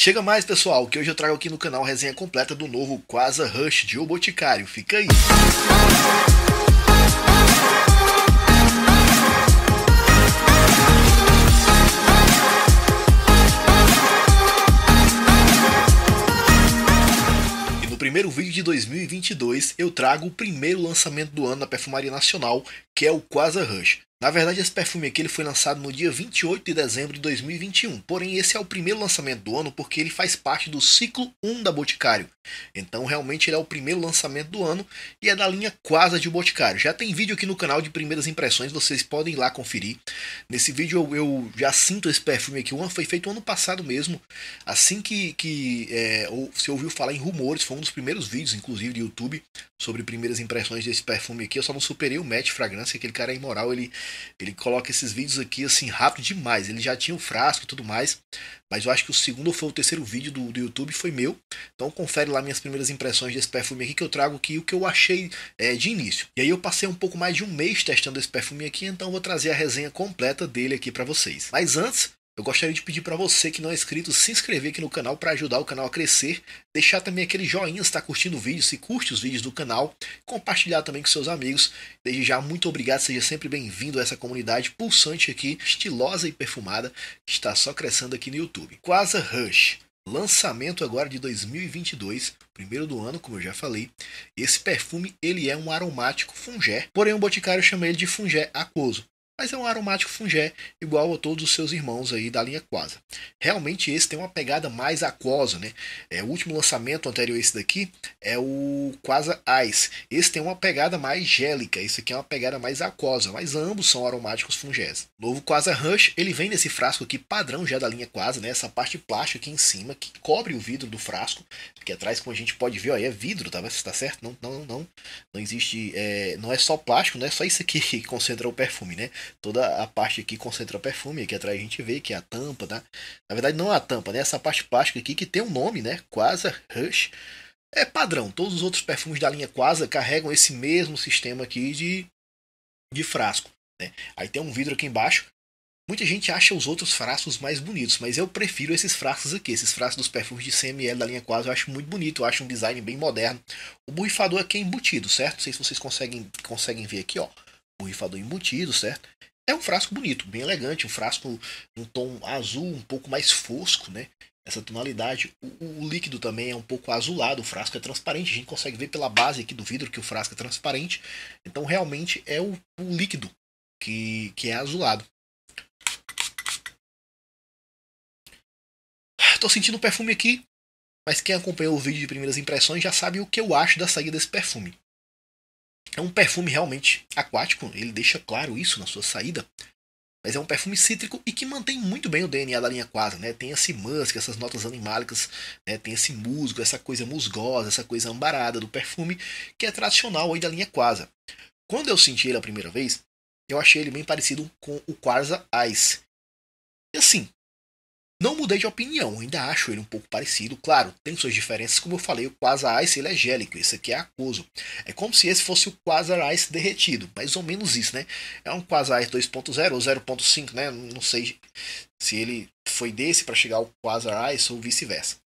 Chega mais, pessoal, que hoje eu trago aqui no canal resenha completa do novo Quasa Rush de O Boticário. Fica aí! E no primeiro vídeo de 2022, eu trago o primeiro lançamento do ano na perfumaria nacional, que é o Quasa Rush. Na verdade, esse perfume aqui ele foi lançado no dia 28 de dezembro de 2021. Porém, esse é o primeiro lançamento do ano porque ele faz parte do ciclo 1 da Boticário. Então, realmente, ele é o primeiro lançamento do ano e é da linha Quasa de Boticário. Já tem vídeo aqui no canal de primeiras impressões, vocês podem ir lá conferir. Nesse vídeo eu, eu já sinto esse perfume aqui. Uma foi feito ano passado mesmo. Assim que, que é, ou, você ouviu falar em rumores, foi um dos primeiros vídeos, inclusive, do YouTube, sobre primeiras impressões desse perfume aqui. Eu só não superei o Match Fragrância, aquele cara é imoral, ele, ele coloca esses vídeos aqui assim rápido demais. Ele já tinha o frasco e tudo mais. Mas eu acho que o segundo foi o terceiro vídeo do, do YouTube, foi meu. Então confere lá minhas primeiras impressões desse perfume aqui que eu trago aqui o que eu achei é, de início. E aí eu passei um pouco mais de um mês testando esse perfume aqui, então vou trazer a resenha completa completa dele aqui para vocês. Mas antes, eu gostaria de pedir para você que não é inscrito se inscrever aqui no canal para ajudar o canal a crescer, deixar também aquele joinha se está curtindo o vídeo, se curte os vídeos do canal, compartilhar também com seus amigos. Desde já, muito obrigado, seja sempre bem-vindo a essa comunidade pulsante aqui, estilosa e perfumada, que está só crescendo aqui no YouTube. Quasa Rush, lançamento agora de 2022, primeiro do ano, como eu já falei. Esse perfume ele é um aromático fungé, porém o Boticário chama ele de fungé aquoso mas é um aromático fungé igual a todos os seus irmãos aí da linha Quasa. Realmente esse tem uma pegada mais aquosa, né? É, o último lançamento anterior a esse daqui é o Quasa Ice. Esse tem uma pegada mais gélica, esse aqui é uma pegada mais aquosa, mas ambos são aromáticos fungés. O novo Quasa Rush, ele vem nesse frasco aqui padrão já da linha Quasa, né? Essa parte plástica aqui em cima que cobre o vidro do frasco, aqui atrás como a gente pode ver, ó, é vidro, tá, tá certo? Não, não, não, não, não existe, é, não é só plástico, não é só isso aqui que concentra o perfume, né? toda a parte aqui concentra perfume, aqui atrás a gente vê que é a tampa, tá? Na verdade não é a tampa, né? Essa parte plástica aqui que tem um nome, né? Quasar Rush. É padrão, todos os outros perfumes da linha Quasar carregam esse mesmo sistema aqui de, de frasco. Né? Aí tem um vidro aqui embaixo. Muita gente acha os outros frascos mais bonitos, mas eu prefiro esses frascos aqui. Esses frascos dos perfumes de CML da linha Quasar eu acho muito bonito, eu acho um design bem moderno. O borrifador aqui é embutido, certo? Não sei se vocês conseguem, conseguem ver aqui, ó o rifador embutido, certo? É um frasco bonito, bem elegante, um frasco num tom azul, um pouco mais fosco, né? Essa tonalidade. O, o, líquido também é um pouco azulado, o frasco é transparente, a gente consegue ver pela base aqui do vidro que o frasco é transparente. Então realmente é o, o líquido que, que é azulado. Estou sentindo o perfume aqui, mas quem acompanhou o vídeo de primeiras impressões já sabe o que eu acho da saída desse perfume. É um perfume realmente aquático, ele deixa claro isso na sua saída. Mas é um perfume cítrico e que mantém muito bem o DNA da linha 4, né? Tem esse musk, essas notas animálicas, né? tem esse musgo, essa coisa musgosa, essa coisa ambarada do perfume, que é tradicional aí da linha Quasa. Quando eu senti ele a primeira vez, eu achei ele bem parecido com o Quarza Ice. E assim, não mudei de opinião, ainda acho ele um pouco parecido. Claro, tem suas diferenças, como eu falei, o Quasar Ice ele é gélico, esse aqui é aquoso. É como se esse fosse o Quasar Ice derretido, mais ou menos isso, né? É um Quasar Ice 2.0 ou 0.5, né? Não sei se ele foi desse para chegar ao Quasar Ice ou vice-versa.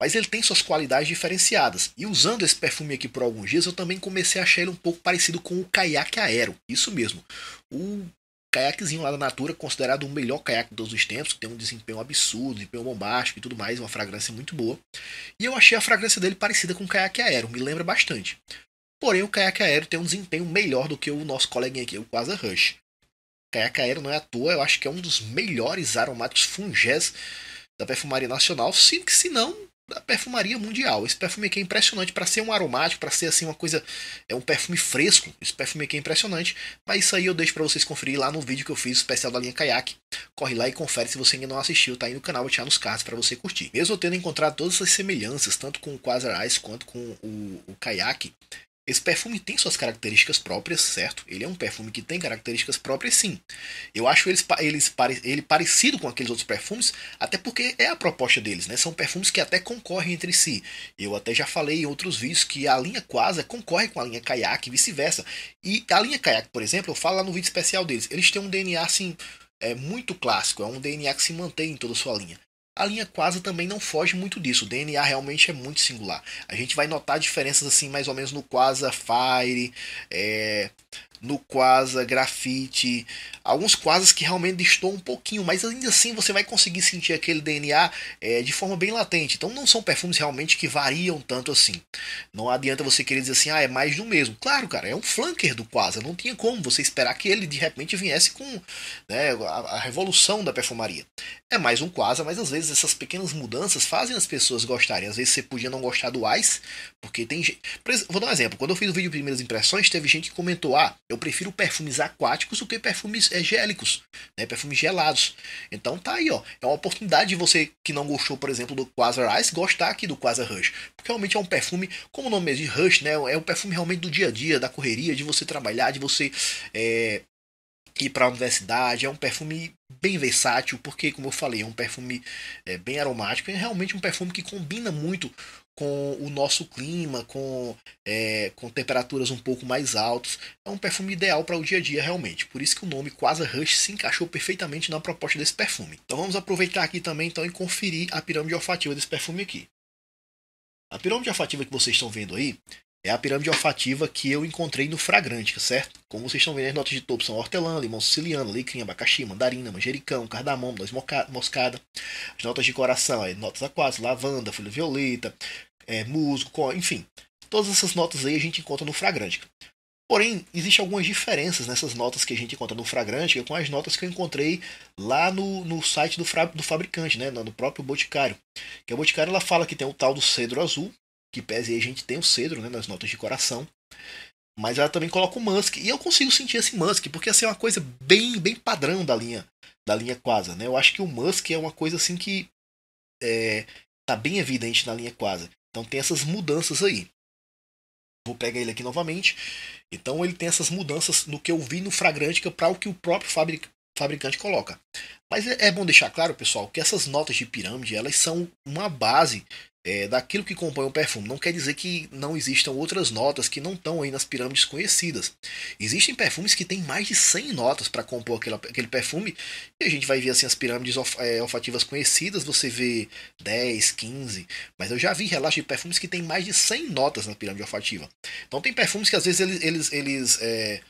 Mas ele tem suas qualidades diferenciadas. E usando esse perfume aqui por alguns dias, eu também comecei a achar ele um pouco parecido com o Kayak Aero. Isso mesmo. O caiaquezinho lá da Natura, considerado o melhor caiaque de todos os tempos, que tem um desempenho absurdo, desempenho bombástico e tudo mais, uma fragrância muito boa. E eu achei a fragrância dele parecida com o caiaque aéreo, me lembra bastante. Porém, o caiaque aéreo tem um desempenho melhor do que o nosso coleguinha aqui, o Quasar Rush. Caiaque aéreo não é à toa, eu acho que é um dos melhores aromáticos fungés da perfumaria nacional, sim que se não da perfumaria mundial. Esse perfume aqui é impressionante para ser um aromático, para ser assim uma coisa, é um perfume fresco. Esse perfume aqui é impressionante, mas isso aí eu deixo para vocês conferir lá no vídeo que eu fiz especial da linha Kayak. Corre lá e confere se você ainda não assistiu, tá aí no canal, vou tirar nos cards para você curtir. Mesmo tendo encontrado todas as semelhanças, tanto com o Quasar Ice quanto com o, o Kayak, esse perfume tem suas características próprias, certo? Ele é um perfume que tem características próprias, sim. Eu acho eles, eles, ele parecido com aqueles outros perfumes, até porque é a proposta deles, né? São perfumes que até concorrem entre si. Eu até já falei em outros vídeos que a linha Quasa concorre com a linha Kayak e vice-versa. E a linha Kayak, por exemplo, eu falo lá no vídeo especial deles, eles têm um DNA, assim, é muito clássico, é um DNA que se mantém em toda a sua linha. A linha quase também não foge muito disso. O DNA realmente é muito singular. A gente vai notar diferenças assim, mais ou menos no Quasa, Fire, é, no Quasa, grafite, alguns Quasas que realmente estão um pouquinho, mas ainda assim você vai conseguir sentir aquele DNA é, de forma bem latente. Então não são perfumes realmente que variam tanto assim. Não adianta você querer dizer assim, ah, é mais do mesmo. Claro, cara, é um flanker do Quasa, não tinha como você esperar que ele de repente viesse com né, a, a revolução da perfumaria. É mais um Quasa, mas às vezes essas pequenas mudanças fazem as pessoas gostarem. Às vezes você podia não gostar do Ice, porque tem gente... Vou dar um exemplo. Quando eu fiz o vídeo Primeiras Impressões, teve gente que comentou, ah, eu prefiro perfumes aquáticos do que perfumes é, gélicos, né? perfumes gelados. Então tá aí, ó. É uma oportunidade de você que não gostou, por exemplo, do Quasar Ice, gostar aqui do Quasar Rush. Porque realmente é um perfume, como o nome mesmo de Rush, né? É um perfume realmente do dia a dia, da correria, de você trabalhar, de você é, ir para a universidade. É um perfume bem versátil, porque, como eu falei, é um perfume é, bem aromático. É realmente um perfume que combina muito com o nosso clima, com, é, com temperaturas um pouco mais altas. É um perfume ideal para o dia a dia, realmente. Por isso que o nome Quasa Rush se encaixou perfeitamente na proposta desse perfume. Então vamos aproveitar aqui também então, e conferir a pirâmide olfativa desse perfume aqui. A pirâmide olfativa que vocês estão vendo aí é a pirâmide olfativa que eu encontrei no fragrante certo? Como vocês estão vendo, as notas de topo são hortelã, limão siciliano, alecrim, abacaxi, mandarina, manjericão, cardamomo, noz moscada. As notas de coração, notas aquáticas, lavanda, folha violeta, é, musgo, enfim. Todas essas notas aí a gente encontra no fragrante. Porém, existem algumas diferenças nessas notas que a gente encontra no Fragrante com as notas que eu encontrei lá no, no site do, do fabricante, né? no próprio Boticário. Que a Boticário ela fala que tem o tal do cedro azul, que pese aí a gente tem o cedro né? nas notas de coração. Mas ela também coloca o Musk. E eu consigo sentir esse Musk, porque assim, é uma coisa bem bem padrão da linha da linha Quasa, né? Eu acho que o Musk é uma coisa assim que é, tá bem evidente na linha Quasa. Então tem essas mudanças aí. Vou pegar ele aqui novamente. Então ele tem essas mudanças no que eu vi no Fragrantica é para o que o próprio fabric, fabricante coloca. Mas é, é bom deixar claro, pessoal, que essas notas de pirâmide elas são uma base é, daquilo que compõe o perfume. Não quer dizer que não existam outras notas que não estão aí nas pirâmides conhecidas. Existem perfumes que têm mais de 100 notas para compor aquele, aquele perfume, e a gente vai ver assim as pirâmides é, olfativas conhecidas, você vê 10, 15, mas eu já vi relatos de perfumes que têm mais de 100 notas na pirâmide olfativa. Então tem perfumes que às vezes eles, eles, eles é,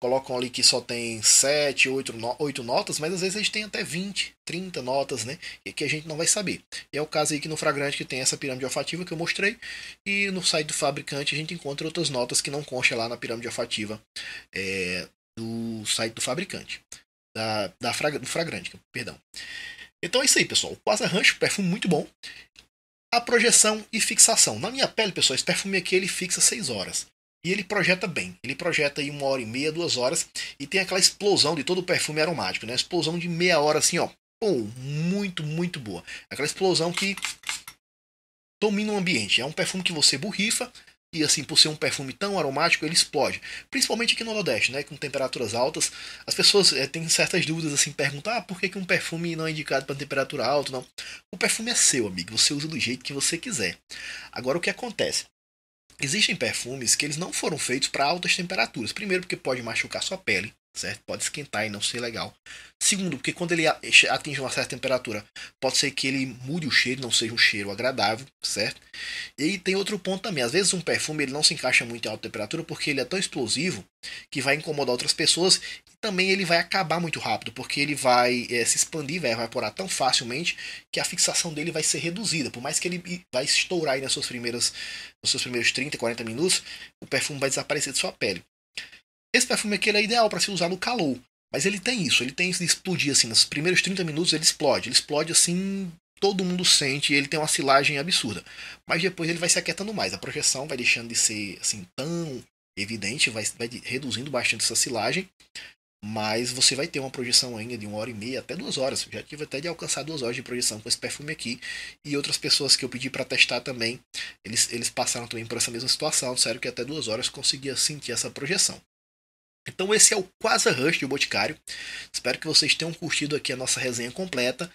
colocam ali que só tem 7, 8, 8 notas, mas às vezes a gente tem até 20, 30 notas, né? E que a gente não vai saber. E é o caso aí que no Fragrante que tem essa pirâmide olfativa que eu mostrei, e no site do fabricante a gente encontra outras notas que não consta lá na pirâmide olfativa é, do site do fabricante, da, da frag do Fragrante, perdão. Então é isso aí, pessoal. O Quasa Rancho, perfume muito bom. A projeção e fixação. Na minha pele, pessoal, esse perfume aqui ele fixa 6 horas. E ele projeta bem. Ele projeta aí uma hora e meia, duas horas. E tem aquela explosão de todo o perfume aromático, né? Explosão de meia hora assim, ó. Pum, muito, muito boa. Aquela explosão que domina o ambiente. É um perfume que você borrifa. E assim, por ser um perfume tão aromático, ele explode. Principalmente aqui no Nordeste, né? Com temperaturas altas. As pessoas é, têm certas dúvidas, assim, perguntam: ah, por que, que um perfume não é indicado para temperatura alta? Não. O perfume é seu, amigo. Você usa do jeito que você quiser. Agora, o que acontece? Existem perfumes que eles não foram feitos para altas temperaturas. Primeiro, porque pode machucar sua pele certo? Pode esquentar e não ser legal. Segundo, porque quando ele atinge uma certa temperatura, pode ser que ele mude o cheiro, não seja um cheiro agradável, certo? E tem outro ponto também, às vezes um perfume ele não se encaixa muito em alta temperatura porque ele é tão explosivo que vai incomodar outras pessoas e também ele vai acabar muito rápido, porque ele vai é, se expandir, vai evaporar tão facilmente que a fixação dele vai ser reduzida, por mais que ele vai estourar nas suas primeiras, nos seus primeiros 30, 40 minutos, o perfume vai desaparecer de sua pele. Esse perfume aqui é ideal para se usar no calor, mas ele tem isso, ele tem isso de explodir assim, nos primeiros 30 minutos ele explode, ele explode assim, todo mundo sente, ele tem uma silagem absurda. Mas depois ele vai se aquietando mais, a projeção vai deixando de ser assim tão evidente, vai, vai reduzindo bastante essa silagem, mas você vai ter uma projeção ainda de uma hora e meia até duas horas. Já tive até de alcançar duas horas de projeção com esse perfume aqui. E outras pessoas que eu pedi para testar também, eles, eles passaram também por essa mesma situação. Disseram que até duas horas conseguia sentir essa projeção. Então esse é o Quasa Rush do Boticário. Espero que vocês tenham curtido aqui a nossa resenha completa.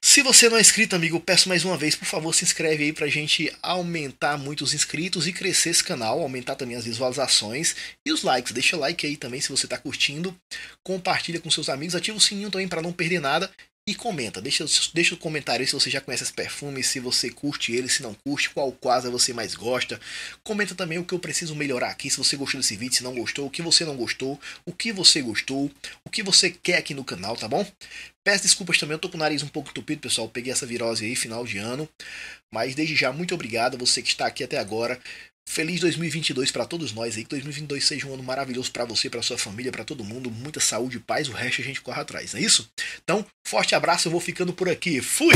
Se você não é inscrito, amigo, peço mais uma vez, por favor, se inscreve aí pra gente aumentar muitos inscritos e crescer esse canal, aumentar também as visualizações e os likes. Deixa like aí também se você tá curtindo, compartilha com seus amigos, ativa o sininho também para não perder nada e comenta. Deixa, deixa o um comentário aí se você já conhece esse perfume, se você curte ele, se não curte, qual quase você mais gosta. Comenta também o que eu preciso melhorar aqui, se você gostou desse vídeo, se não gostou, o que você não gostou, o que você gostou, o que você quer aqui no canal, tá bom? Peço desculpas também, eu tô com o nariz um pouco entupido, pessoal. Peguei essa virose aí, final de ano. Mas desde já, muito obrigado a você que está aqui até agora. Feliz 2022 para todos nós aí, que 2022 seja um ano maravilhoso para você, para sua família, para todo mundo, muita saúde e paz, o resto a gente corre atrás, é isso? Então, forte abraço, eu vou ficando por aqui. Fui.